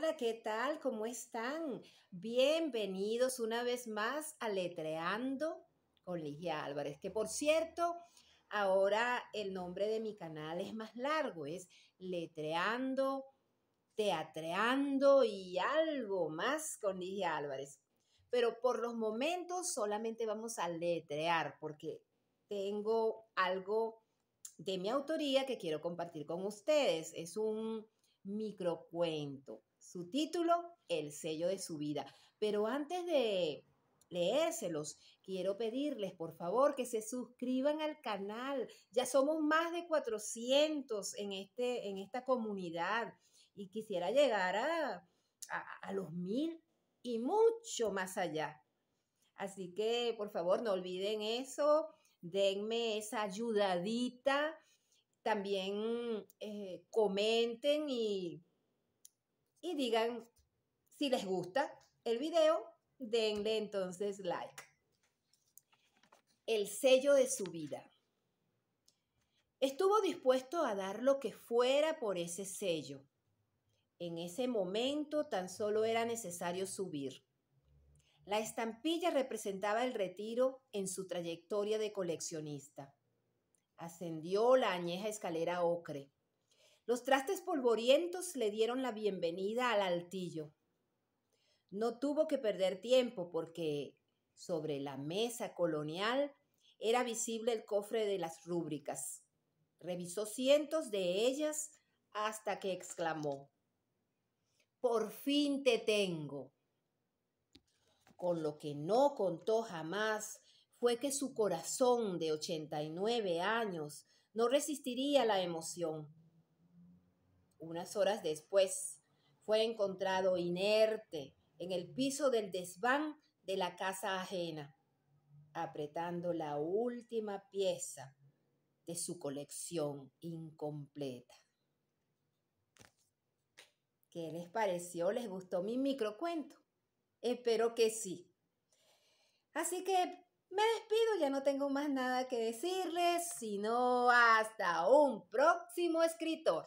Hola, ¿qué tal? ¿Cómo están? Bienvenidos una vez más a Letreando con Ligia Álvarez, que por cierto, ahora el nombre de mi canal es más largo, es Letreando, Teatreando y algo más con Ligia Álvarez. Pero por los momentos solamente vamos a letrear porque tengo algo de mi autoría que quiero compartir con ustedes. Es un microcuento. Su título, El sello de su vida. Pero antes de leérselos, quiero pedirles por favor que se suscriban al canal. Ya somos más de 400 en, este, en esta comunidad y quisiera llegar a los mil y mucho más allá. Así que por favor no olviden eso, denme esa ayudadita también eh, comenten y, y digan si les gusta el video, denle entonces like. El sello de su vida. Estuvo dispuesto a dar lo que fuera por ese sello. En ese momento tan solo era necesario subir. La estampilla representaba el retiro en su trayectoria de coleccionista ascendió la añeja escalera ocre. Los trastes polvorientos le dieron la bienvenida al altillo. No tuvo que perder tiempo porque sobre la mesa colonial era visible el cofre de las rúbricas. Revisó cientos de ellas hasta que exclamó, Por fin te tengo. Con lo que no contó jamás fue que su corazón de 89 años no resistiría la emoción. Unas horas después, fue encontrado inerte en el piso del desván de la casa ajena, apretando la última pieza de su colección incompleta. ¿Qué les pareció? ¿Les gustó mi microcuento? Espero que sí. Así que me despido, ya no tengo más nada que decirles, sino hasta un próximo escritor.